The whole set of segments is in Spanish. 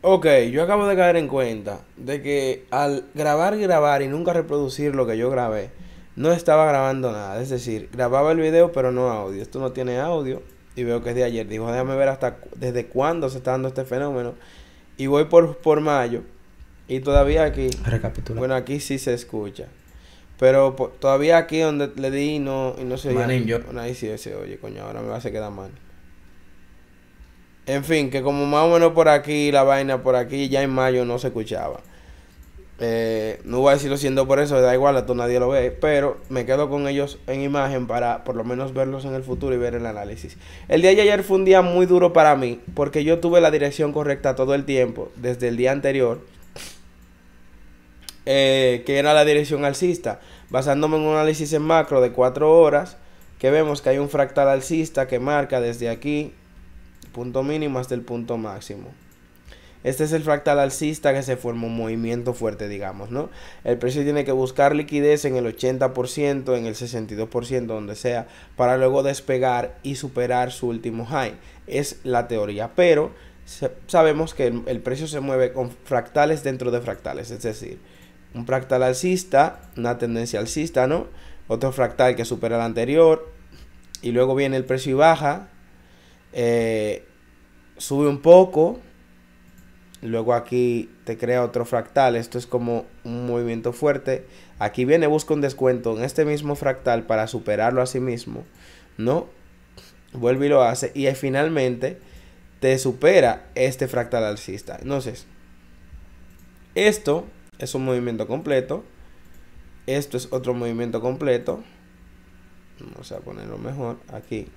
Ok, yo acabo de caer en cuenta de que al grabar, y grabar y nunca reproducir lo que yo grabé, no estaba grabando nada. Es decir, grababa el video pero no audio. Esto no tiene audio. Y veo que es de ayer. Dijo déjame ver hasta desde cuándo se está dando este fenómeno. Y voy por, por mayo. Y todavía aquí. Recapitula. Bueno, aquí sí se escucha. Pero todavía aquí donde le di no, y no se oye. Ahí sí se oye, coño. Ahora me va a hacer quedar mal. En fin, que como más o menos por aquí, la vaina por aquí, ya en mayo no se escuchaba. Eh, no voy a decirlo siendo por eso, da igual, a nadie lo ve, pero me quedo con ellos en imagen para por lo menos verlos en el futuro y ver el análisis. El día de ayer fue un día muy duro para mí, porque yo tuve la dirección correcta todo el tiempo, desde el día anterior, eh, que era la dirección alcista, basándome en un análisis en macro de 4 horas, que vemos que hay un fractal alcista que marca desde aquí punto mínimo hasta el punto máximo. Este es el fractal alcista que se forma un movimiento fuerte, digamos, ¿no? El precio tiene que buscar liquidez en el 80%, en el 62%, donde sea, para luego despegar y superar su último high. Es la teoría, pero sabemos que el, precio se mueve con fractales dentro de fractales, es decir, un fractal alcista, una tendencia alcista, ¿no? Otro fractal que supera el anterior, y luego viene el precio y baja. Eh, sube un poco, luego aquí te crea otro fractal, esto es como un movimiento fuerte, aquí viene, busca un descuento en este mismo fractal para superarlo a sí mismo, ¿no? Vuelve y lo hace y finalmente te supera este fractal alcista. Entonces, esto es un movimiento completo, esto es otro movimiento completo, vamos a ponerlo mejor aquí.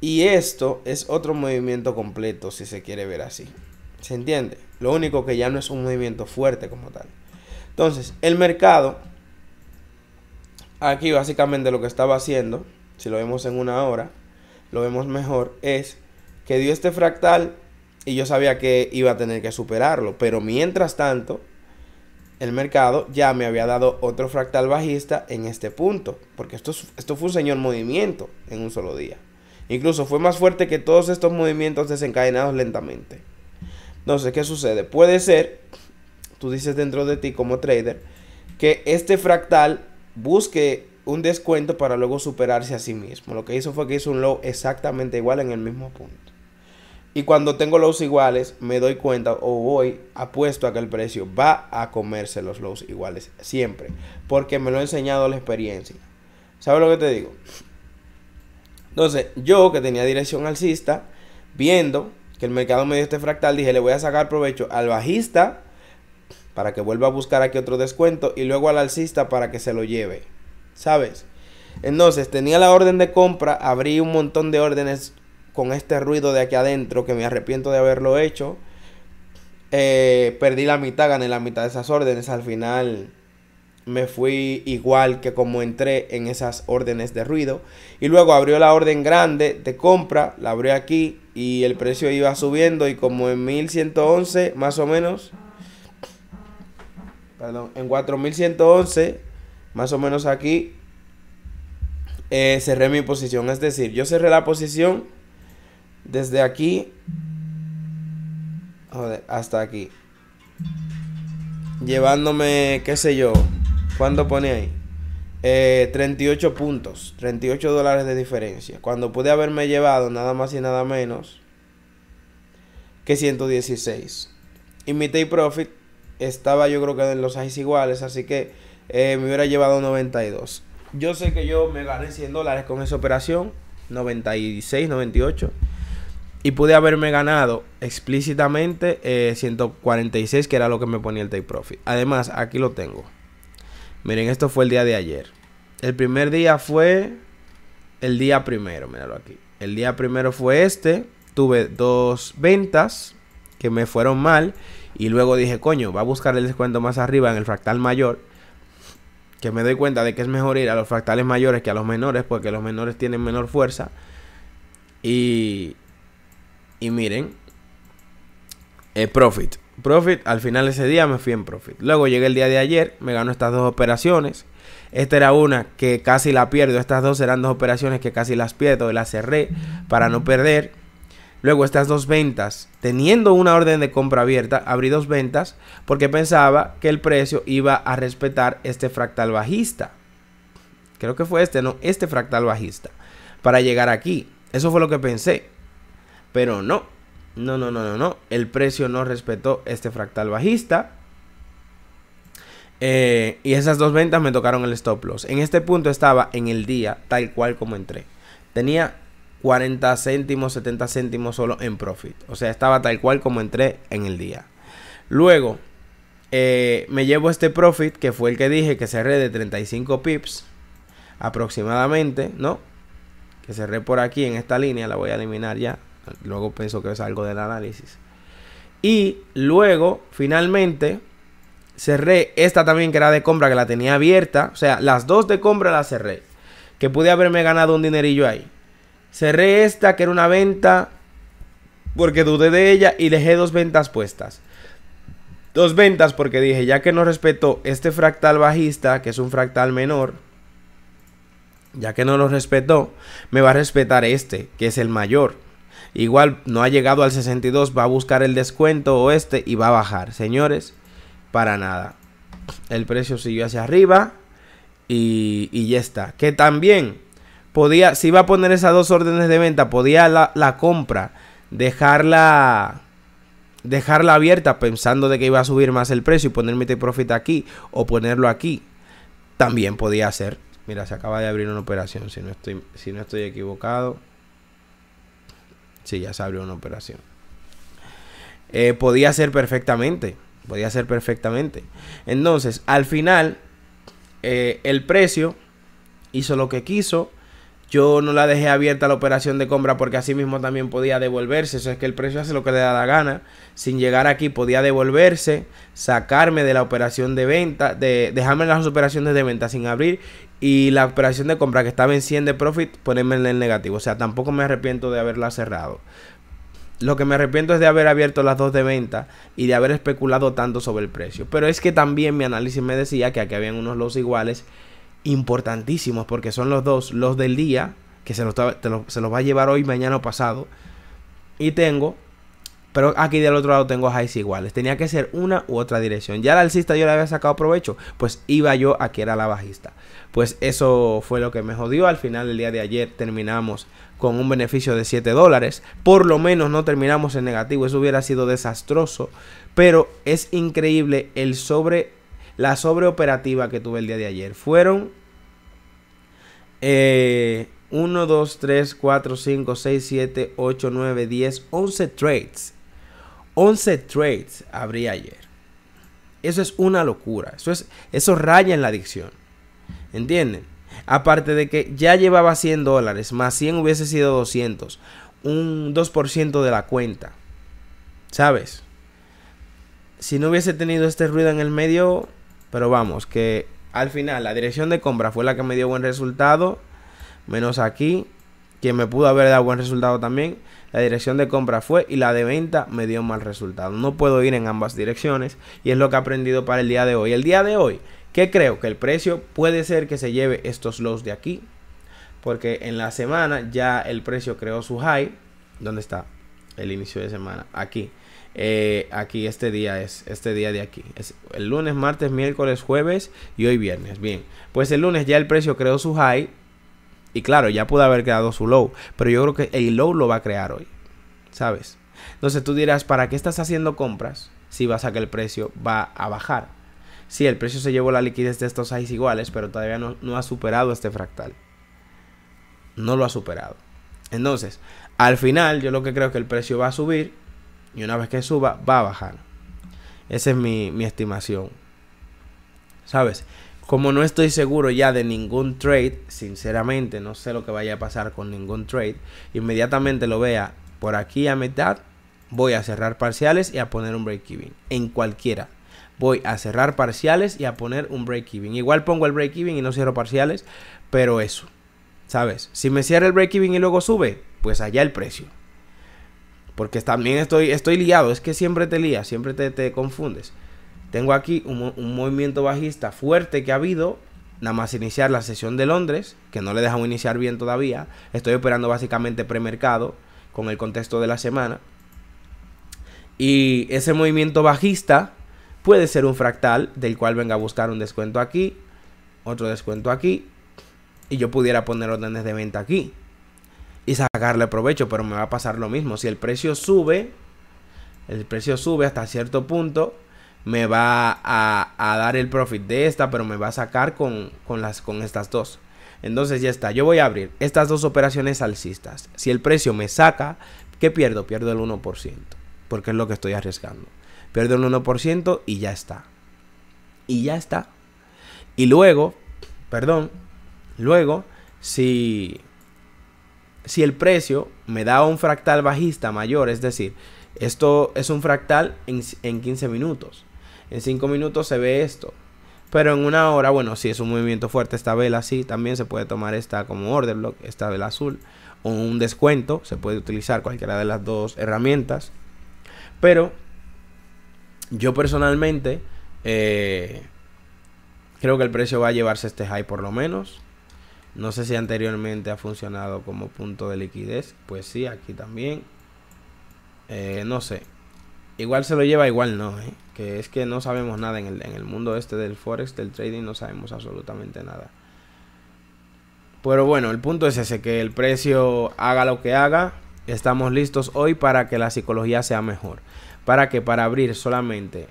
Y esto es otro movimiento completo, si se quiere ver así. ¿Se entiende? Lo único que ya no es un movimiento fuerte como tal. Entonces, el mercado, aquí básicamente lo que estaba haciendo, si lo vemos en una hora, lo vemos mejor, es que dio este fractal y yo sabía que iba a tener que superarlo. Pero mientras tanto, el mercado ya me había dado otro fractal bajista en este punto. Porque esto, esto fue un señor movimiento en un solo día. Incluso fue más fuerte que todos estos movimientos desencadenados lentamente. Entonces, ¿qué sucede? Puede ser, tú dices dentro de ti como trader, que este fractal busque un descuento para luego superarse a sí mismo. Lo que hizo fue que hizo un low exactamente igual en el mismo punto. Y cuando tengo los iguales, me doy cuenta o voy apuesto a que el precio va a comerse los lows iguales siempre. Porque me lo ha enseñado la experiencia. ¿Sabes lo que te digo? Entonces, yo que tenía dirección alcista, viendo que el mercado me dio este fractal, dije, le voy a sacar provecho al bajista para que vuelva a buscar aquí otro descuento y luego al alcista para que se lo lleve. ¿Sabes? Entonces, tenía la orden de compra, abrí un montón de órdenes con este ruido de aquí adentro que me arrepiento de haberlo hecho. Eh, perdí la mitad, gané la mitad de esas órdenes. Al final me fui igual que como entré en esas órdenes de ruido. Y luego abrió la orden grande de compra, la abrió aquí y el precio iba subiendo y como en 1111 más o menos, perdón, en 4111 más o menos aquí, eh, cerré mi posición. Es decir, yo cerré la posición desde aquí hasta aquí. Llevándome, qué sé yo, cuando pone ahí? 38 eh, puntos, 38 dólares de diferencia. Cuando pude haberme llevado nada más y nada menos que 116. Y mi take profit estaba yo creo que en los años iguales, así que eh, me hubiera llevado 92. Yo sé que yo me gané 100 dólares con esa operación, 96, 98. Y pude haberme ganado explícitamente 146, eh, que era lo que me ponía el take profit. Además, aquí lo tengo. Miren, esto fue el día de ayer. El primer día fue el día primero, míralo aquí. El día primero fue este. Tuve dos ventas que me fueron mal. Y luego dije, coño, va a buscar el descuento más arriba en el fractal mayor. Que me doy cuenta de que es mejor ir a los fractales mayores que a los menores. Porque los menores tienen menor fuerza. Y, y miren. El profit profit. Al final de ese día me fui en profit. Luego llegué el día de ayer, me ganó estas dos operaciones. Esta era una que casi la pierdo. Estas dos eran dos operaciones que casi las pierdo. y Las cerré para no perder. Luego estas dos ventas, teniendo una orden de compra abierta, abrí dos ventas porque pensaba que el precio iba a respetar este fractal bajista. Creo que fue este, no, este fractal bajista. Para llegar aquí. Eso fue lo que pensé. Pero no, no, no, no, no, no. El precio no respetó este fractal bajista. Eh, y esas dos ventas me tocaron el stop loss. En este punto estaba en el día, tal cual como entré. Tenía 40 céntimos, 70 céntimos solo en profit. O sea, estaba tal cual como entré en el día. Luego, eh, me llevo este profit, que fue el que dije, que cerré de 35 pips aproximadamente, ¿no? Que cerré por aquí en esta línea, la voy a eliminar ya. Luego pienso que es algo del análisis. Y luego, finalmente, cerré esta también que era de compra, que la tenía abierta. O sea, las dos de compra las cerré. Que pude haberme ganado un dinerillo ahí. Cerré esta, que era una venta, porque dudé de ella y dejé dos ventas puestas. Dos ventas porque dije, ya que no respetó este fractal bajista, que es un fractal menor, ya que no lo respetó, me va a respetar este, que es el mayor. Igual no ha llegado al 62, va a buscar el descuento o este y va a bajar. Señores, para nada. El precio siguió hacia arriba y, y ya está. Que también podía, si iba a poner esas dos órdenes de venta, podía la, la compra dejarla dejarla abierta pensando de que iba a subir más el precio y poner mi profit aquí o ponerlo aquí. También podía hacer. Mira, se acaba de abrir una operación, si no estoy, si no estoy equivocado. Sí, ya se abrió una operación. Eh, podía ser perfectamente. Podía ser perfectamente. Entonces, al final, eh, el precio hizo lo que quiso. Yo no la dejé abierta la operación de compra porque así mismo también podía devolverse. Eso es que el precio hace lo que le da la gana. Sin llegar aquí podía devolverse, sacarme de la operación de venta, de, dejarme las operaciones de venta sin abrir y la operación de compra que estaba en 100 de profit, ponerme en el negativo. O sea, tampoco me arrepiento de haberla cerrado. Lo que me arrepiento es de haber abierto las dos de venta y de haber especulado tanto sobre el precio. Pero es que también mi análisis me decía que aquí habían unos los iguales importantísimos porque son los dos, los del día, que se se los va a llevar hoy, mañana o pasado. Y tengo pero aquí del otro lado tengo highs iguales. Tenía que ser una u otra dirección. Ya la alcista yo le había sacado provecho. Pues iba yo a que era la bajista. Pues eso fue lo que me jodió. Al final del día de ayer terminamos con un beneficio de 7 dólares. Por lo menos no terminamos en negativo. Eso hubiera sido desastroso. Pero es increíble el sobre, la sobreoperativa que tuve el día de ayer. Fueron... 1, 2, 3, 4, 5, 6, 7, 8, 9, 10, 11 trades 11 trades habría ayer. Eso es una locura. Eso, es, eso raya en la adicción. ¿Entienden? Aparte de que ya llevaba 100 dólares, más 100 hubiese sido 200. Un 2% de la cuenta. ¿Sabes? Si no hubiese tenido este ruido en el medio, pero vamos, que al final la dirección de compra fue la que me dio buen resultado. Menos aquí, que me pudo haber dado buen resultado también la dirección de compra fue y la de venta me dio mal resultado. No puedo ir en ambas direcciones y es lo que he aprendido para el día de hoy. El día de hoy, ¿qué creo que el precio puede ser que se lleve estos lows de aquí, porque en la semana ya el precio creó su high. ¿Dónde está? El inicio de semana. Aquí. Eh, aquí este día es este día de aquí es el lunes martes miércoles jueves y hoy viernes bien pues el lunes ya el precio creó su high y claro, ya pudo haber creado su low, pero yo creo que el low lo va a crear hoy, ¿sabes? Entonces tú dirás, ¿para qué estás haciendo compras si vas a que el precio va a bajar? Si el precio se llevó la liquidez de estos seis iguales, pero todavía no, ha superado este fractal. No lo ha superado. Entonces, al final yo lo que creo es que el precio va a subir y una vez que suba va a bajar. Esa es mi, mi estimación. ¿Sabes? Como no estoy seguro ya de ningún trade, sinceramente no sé lo que vaya a pasar con ningún trade, inmediatamente lo vea por aquí a mitad, voy a cerrar parciales y a poner un break-even en cualquiera. Voy a cerrar parciales y a poner un break-even. Igual pongo el break-even y no cierro parciales, pero eso, ¿sabes? Si me cierra el break-even y luego sube, pues allá el precio. Porque también estoy, estoy liado, es que siempre te lías, siempre te, te confundes. Tengo aquí un, movimiento bajista fuerte que ha habido. Nada más iniciar la sesión de Londres, que no le dejamos iniciar bien todavía. Estoy operando básicamente premercado con el contexto de la semana. Y ese movimiento bajista puede ser un fractal del cual venga a buscar un descuento aquí, otro descuento aquí. Y yo pudiera poner órdenes de venta aquí y sacarle provecho, pero me va a pasar lo mismo. Si el precio sube, el precio sube hasta cierto punto, me va a, dar el profit de esta, pero me va a sacar con, las, con estas dos. Entonces ya está, yo voy a abrir estas dos operaciones alcistas. Si el precio me saca, ¿qué pierdo? Pierdo el 1%, porque es lo que estoy arriesgando. Pierdo el 1% y ya está. Y ya está. Y luego, perdón, luego, si, si el precio me da un fractal bajista mayor, es decir, esto es un fractal en, en 15 minutos. En 5 minutos se ve esto. Pero en una hora, bueno, si es un movimiento fuerte esta vela, sí, también se puede tomar esta como order block, esta vela azul, o un descuento, se puede utilizar cualquiera de las dos herramientas. Pero yo personalmente eh, creo que el precio va a llevarse este high por lo menos. No sé si anteriormente ha funcionado como punto de liquidez, pues sí, aquí también. Eh, no sé. Igual se lo lleva, igual no, ¿eh? que es que no sabemos nada en el, mundo este del forex, del trading, no sabemos absolutamente nada. Pero bueno, el punto es ese, que el precio haga lo que haga, estamos listos hoy para que la psicología sea mejor. Para que para abrir solamente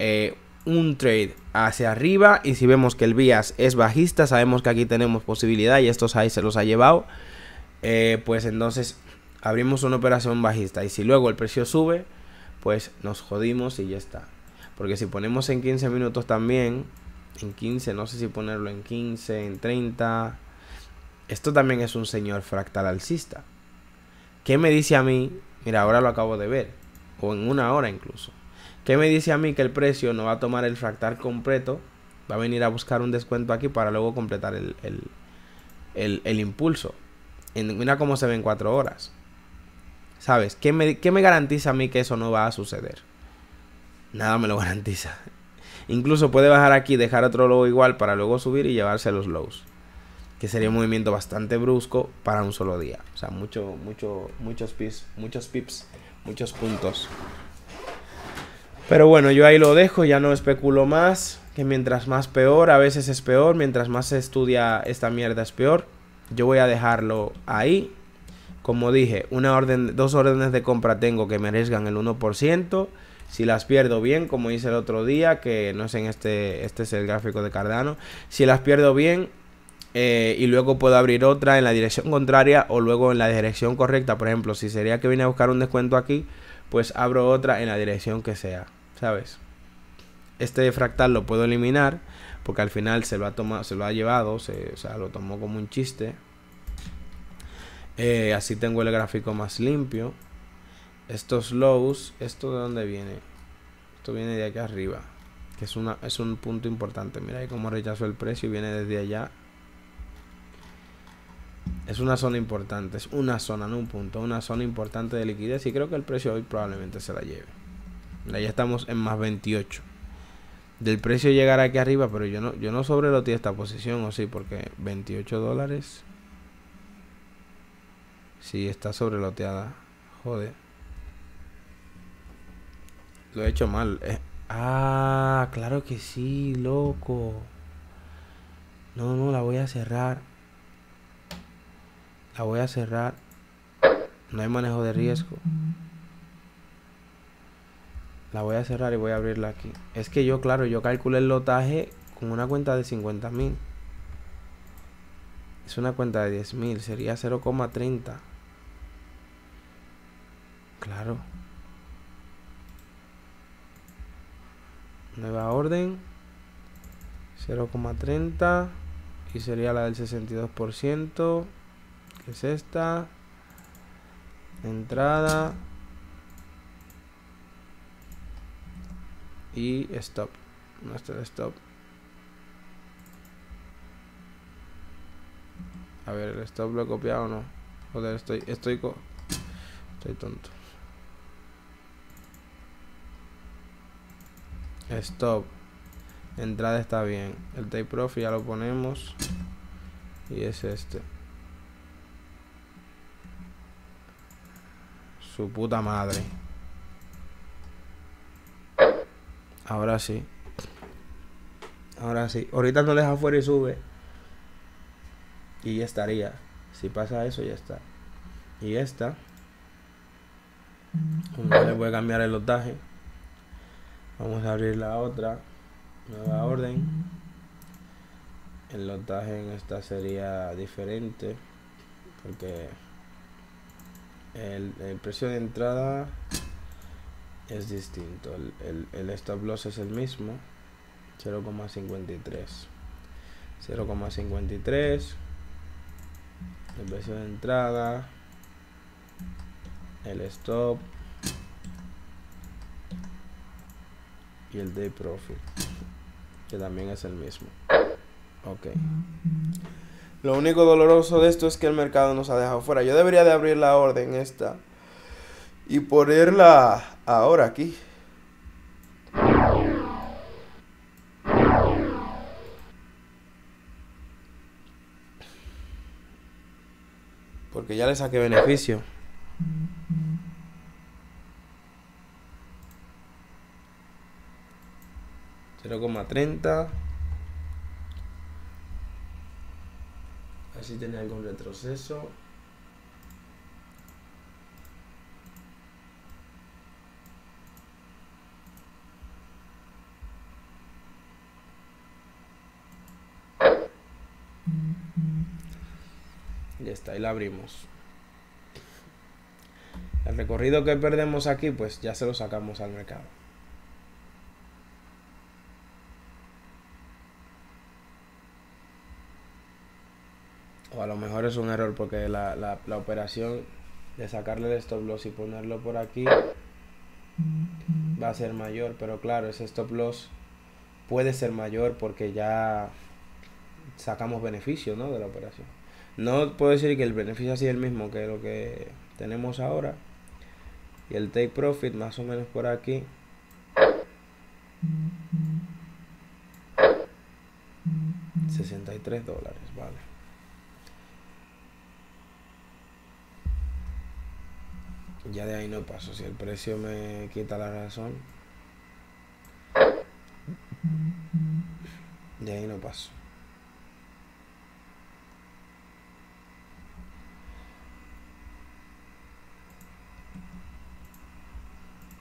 eh, un trade hacia arriba y si vemos que el bias es bajista, sabemos que aquí tenemos posibilidad y estos ahí se los ha llevado, eh, pues entonces abrimos una operación bajista y si luego el precio sube, pues nos jodimos y ya está. Porque si ponemos en 15 minutos también, en 15, no sé si ponerlo en 15, en 30. Esto también es un señor fractal alcista. ¿Qué me dice a mí? Mira, ahora lo acabo de ver. O en una hora incluso. ¿Qué me dice a mí que el precio no va a tomar el fractal completo? Va a venir a buscar un descuento aquí para luego completar el, impulso. mira cómo se ve en cuatro horas. ¿Sabes? ¿Qué me, garantiza a mí que eso no va a suceder? Nada me lo garantiza. Incluso puede bajar aquí, dejar otro low igual para luego subir y llevarse los lows. Que sería un movimiento bastante brusco para un solo día. O sea, mucho, mucho, muchos pips, muchos pips, muchos puntos. Pero bueno, yo ahí lo dejo, ya no especulo más. Que mientras más peor, a veces es peor. Mientras más se estudia esta mierda es peor. Yo voy a dejarlo ahí. Como dije, una orden, dos órdenes de compra tengo que merezcan el 1%. Si las pierdo bien, como hice el otro día, que no sé en este, este es el gráfico de Cardano. Si las pierdo bien, eh, y luego puedo abrir otra en la dirección contraria o luego en la dirección correcta. Por ejemplo, si sería que vine a buscar un descuento aquí, pues abro otra en la dirección que sea, ¿sabes? Este fractal lo puedo eliminar porque al final se lo ha, tomado, se lo ha llevado, se, o sea, lo tomó como un chiste, eh, así tengo el gráfico más limpio. Estos lows, ¿esto de dónde viene? Esto viene de aquí arriba, que es, una, es un punto importante. Mira ahí cómo rechazó el precio y viene desde allá. Es una zona importante, es una zona, no un punto, una zona importante de liquidez y creo que el precio hoy probablemente se la lleve. ya estamos en más 28. Del precio llegar aquí arriba, pero yo no, yo no sobreloté esta posición, o sí, porque 28 dólares Sí, está sobreloteada. Joder. Lo he hecho mal. Eh. Ah, claro que sí, loco. No, no, la voy a cerrar. La voy a cerrar. No hay manejo de riesgo. La voy a cerrar y voy a abrirla aquí. Es que yo, claro, yo calculé el lotaje con una cuenta de 50.000. Es una cuenta de 10.000. Sería 0,30. Claro. Nueva orden. 0,30. Y sería la del 62%. Que es esta. Entrada. Y stop. Nuestro stop. A ver, ¿el stop lo he copiado o no? Joder, estoy, estoy, estoy tonto. Stop. Entrada está bien. El tape profit ya lo ponemos. Y es este. Su puta madre. Ahora sí. Ahora sí. Ahorita no deja fuera y sube. Y ya estaría. Si pasa eso, ya está. Y esta. le voy a cambiar el lotaje. Vamos a abrir la otra nueva orden. El lotaje en esta sería diferente porque el, precio de entrada es distinto. El, el stop loss es el mismo. 0,53. 0,53. El precio de entrada. El stop y el de profit que también es el mismo ok lo único doloroso de esto es que el mercado nos ha dejado fuera yo debería de abrir la orden esta y ponerla ahora aquí porque ya le saqué beneficio 0,30. A ver tiene algún retroceso. Ya está, ahí la abrimos. El recorrido que perdemos aquí, pues ya se lo sacamos al mercado. O a lo mejor es un error porque la, operación de sacarle el stop loss y ponerlo por aquí va a ser mayor, pero claro, ese stop loss puede ser mayor porque ya sacamos beneficio ¿no? de la operación. No puedo decir que el beneficio sea el mismo que lo que tenemos ahora. Y el take profit más o menos por aquí. $63 dólares, vale. Ya de ahí no paso. Si el precio me quita la razón, de ahí no paso.